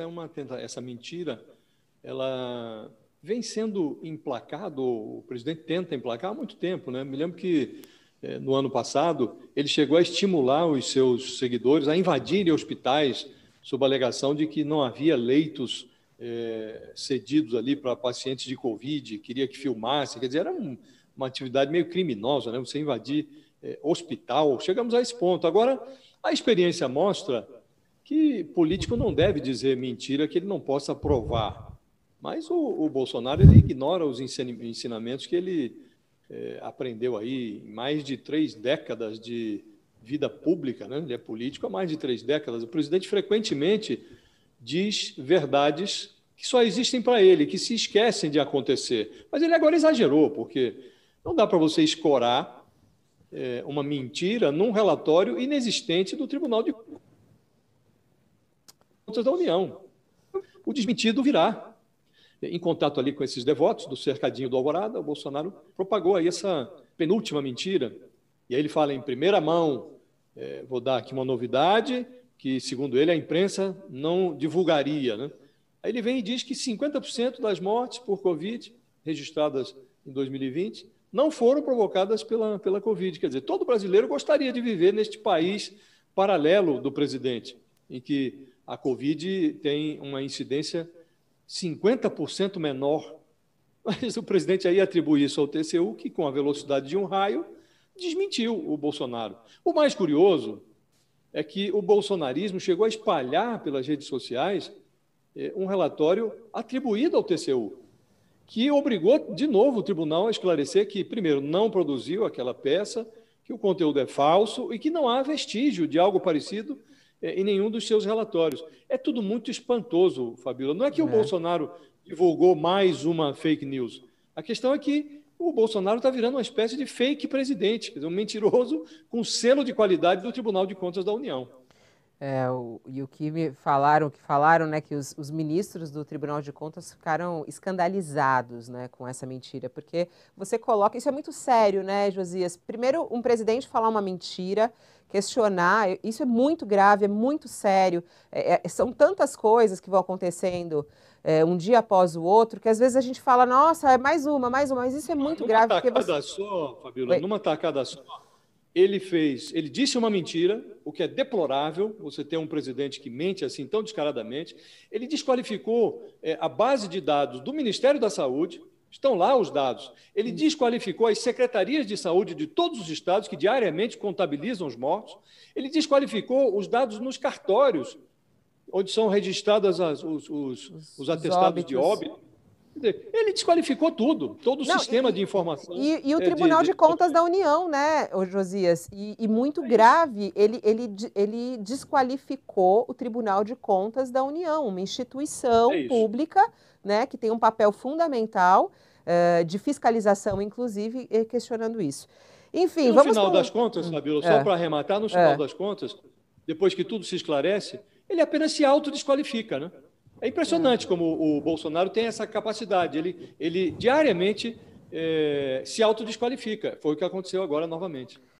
é uma tenta essa mentira, ela vem sendo emplacado, o presidente tenta emplacar há muito tempo, né? Me lembro que eh, no ano passado ele chegou a estimular os seus seguidores a invadirem hospitais sob a alegação de que não havia leitos é, cedidos ali para pacientes de Covid, queria que filmasse, quer dizer, era um, uma atividade meio criminosa, né? Você invadir é, hospital. Chegamos a esse ponto. Agora, a experiência mostra que político não deve dizer mentira que ele não possa provar. Mas o, o Bolsonaro ele ignora os ensinamentos que ele é, aprendeu aí em mais de três décadas de vida pública, né? ele é político há mais de três décadas. O presidente frequentemente diz verdades que só existem para ele, que se esquecem de acontecer. Mas ele agora exagerou, porque não dá para você escorar é, uma mentira num relatório inexistente do Tribunal de contas da União. O desmentido virá. Em contato ali com esses devotos do cercadinho do Alvorada, o Bolsonaro propagou aí essa penúltima mentira. E aí ele fala em primeira mão, é, vou dar aqui uma novidade que, segundo ele, a imprensa não divulgaria. Né? Aí ele vem e diz que 50% das mortes por Covid registradas em 2020 não foram provocadas pela, pela Covid. Quer dizer, todo brasileiro gostaria de viver neste país paralelo do presidente, em que a Covid tem uma incidência 50% menor. Mas o presidente aí atribui isso ao TCU, que com a velocidade de um raio desmentiu o Bolsonaro. O mais curioso é que o bolsonarismo chegou a espalhar pelas redes sociais eh, um relatório atribuído ao TCU, que obrigou de novo o tribunal a esclarecer que, primeiro, não produziu aquela peça, que o conteúdo é falso e que não há vestígio de algo parecido é, em nenhum dos seus relatórios. É tudo muito espantoso, Fabíola. Não é que o é. Bolsonaro divulgou mais uma fake news. A questão é que o Bolsonaro está virando uma espécie de fake presidente, quer dizer, um mentiroso com selo de qualidade do Tribunal de Contas da União. É, o, e o que me falaram, que falaram, né, que os, os, ministros do Tribunal de Contas ficaram escandalizados, né, com essa mentira, porque você coloca, isso é muito sério, né, Josias? Primeiro, um presidente falar uma mentira, questionar, isso é muito grave, é muito sério, é, é, são tantas coisas que vão acontecendo é, um dia após o outro, que às vezes a gente fala, nossa, é mais uma, mais uma, mas isso é muito grave. Numa tacada você... só, Fabiola, numa tacada só ele fez, ele disse uma mentira, o que é deplorável. Você tem um presidente que mente assim tão descaradamente. Ele desqualificou é, a base de dados do Ministério da Saúde. Estão lá os dados. Ele desqualificou as secretarias de saúde de todos os estados que diariamente contabilizam os mortos. Ele desqualificou os dados nos cartórios, onde são registrados as, os, os, os, atestados de óbito. Ele desqualificou tudo, todo o Não, sistema e, de informação. E, e o é, Tribunal de, de, de, Contas da União, né, Josias? E, e muito é grave, ele, ele, ele desqualificou o Tribunal de Contas da União, uma instituição é pública né, que tem um papel fundamental uh, de fiscalização, inclusive, eh, questionando isso. Enfim, no vamos. No final pro... das contas, Fabíola, só é. para arrematar, no final é. das contas, depois que tudo se esclarece, ele apenas se autodesqualifica, né? É impressionante como o Bolsonaro tem essa capacidade. Ele, ele diariamente é, se autodesqualifica. Foi o que aconteceu agora novamente.